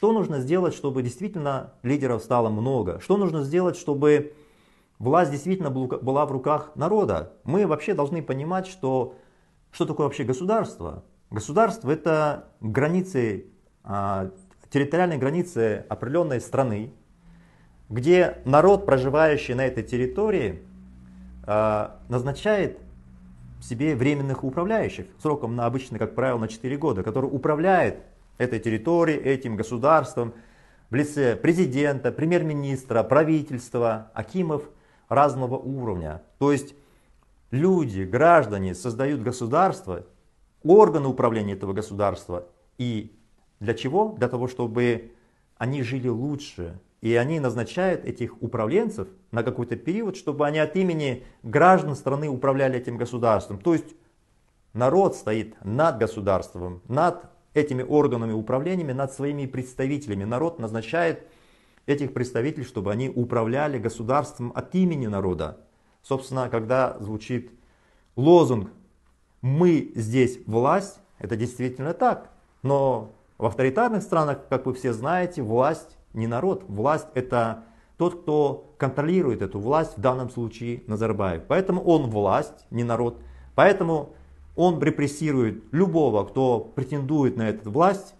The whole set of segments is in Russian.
Что нужно сделать, чтобы действительно лидеров стало много? Что нужно сделать, чтобы власть действительно была в руках народа? Мы вообще должны понимать, что, что такое вообще государство. Государство это границы, а, территориальные границы определенной страны, где народ, проживающий на этой территории, а, назначает себе временных управляющих сроком на обычно, как правило, на 4 года, который управляет этой территории, этим государством в лице президента, премьер-министра, правительства, акимов разного уровня. То есть люди, граждане создают государство, органы управления этого государства. И для чего? Для того, чтобы они жили лучше. И они назначают этих управленцев на какой-то период, чтобы они от имени граждан страны управляли этим государством. То есть народ стоит над государством, над этими органами управлениями над своими представителями. Народ назначает этих представителей, чтобы они управляли государством от имени народа. Собственно, когда звучит лозунг «Мы здесь власть», это действительно так. Но в авторитарных странах, как вы все знаете, власть не народ. Власть это тот, кто контролирует эту власть, в данном случае Назарбаев. Поэтому он власть, не народ. Поэтому он репрессирует любого, кто претендует на эту власть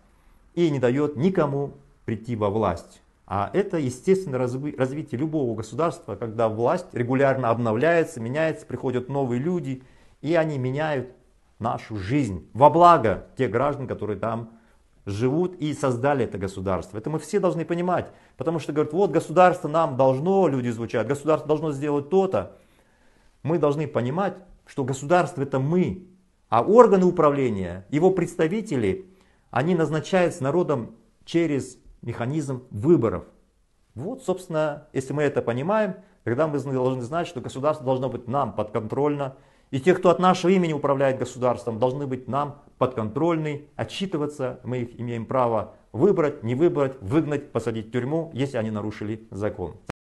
и не дает никому прийти во власть. А это естественное развитие любого государства, когда власть регулярно обновляется, меняется, приходят новые люди, и они меняют нашу жизнь во благо тех граждан, которые там живут и создали это государство. Это мы все должны понимать, потому что говорят, вот государство нам должно, люди звучат, государство должно сделать то-то. Мы должны понимать, что государство это мы, а органы управления, его представители, они назначаются народом через механизм выборов. Вот, собственно, если мы это понимаем, тогда мы должны знать, что государство должно быть нам подконтрольно, и те, кто от нашего имени управляет государством, должны быть нам подконтрольны, отчитываться, мы их имеем право выбрать, не выбрать, выгнать, посадить в тюрьму, если они нарушили закон.